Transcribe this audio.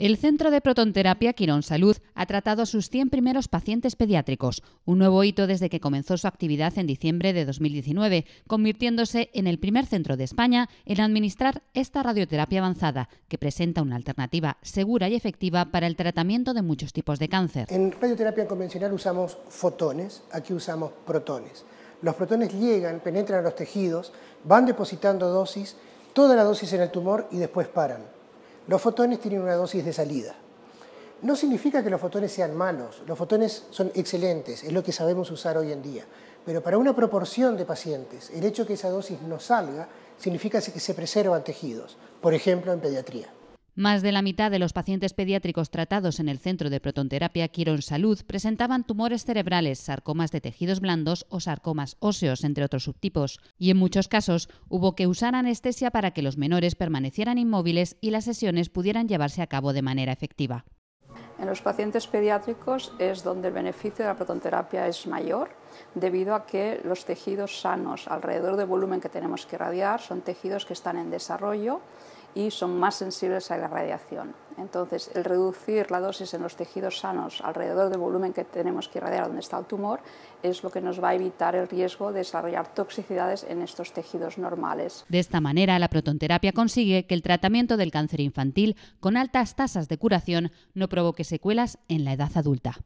El Centro de Protonterapia Quirón Salud ha tratado a sus 100 primeros pacientes pediátricos, un nuevo hito desde que comenzó su actividad en diciembre de 2019, convirtiéndose en el primer centro de España en administrar esta radioterapia avanzada, que presenta una alternativa segura y efectiva para el tratamiento de muchos tipos de cáncer. En radioterapia convencional usamos fotones, aquí usamos protones. Los protones llegan, penetran a los tejidos, van depositando dosis, toda la dosis en el tumor y después paran los fotones tienen una dosis de salida. No significa que los fotones sean malos, los fotones son excelentes, es lo que sabemos usar hoy en día. Pero para una proporción de pacientes, el hecho de que esa dosis no salga significa que se preservan tejidos, por ejemplo en pediatría. Más de la mitad de los pacientes pediátricos tratados en el centro de protonterapia Quirón Salud presentaban tumores cerebrales, sarcomas de tejidos blandos o sarcomas óseos, entre otros subtipos, y en muchos casos hubo que usar anestesia para que los menores permanecieran inmóviles y las sesiones pudieran llevarse a cabo de manera efectiva. En los pacientes pediátricos es donde el beneficio de la prototerapia es mayor debido a que los tejidos sanos alrededor del volumen que tenemos que irradiar son tejidos que están en desarrollo y son más sensibles a la radiación. Entonces, el reducir la dosis en los tejidos sanos alrededor del volumen que tenemos que irradiar donde está el tumor es lo que nos va a evitar el riesgo de desarrollar toxicidades en estos tejidos normales. De esta manera, la protonterapia consigue que el tratamiento del cáncer infantil con altas tasas de curación no provoque secuelas en la edad adulta.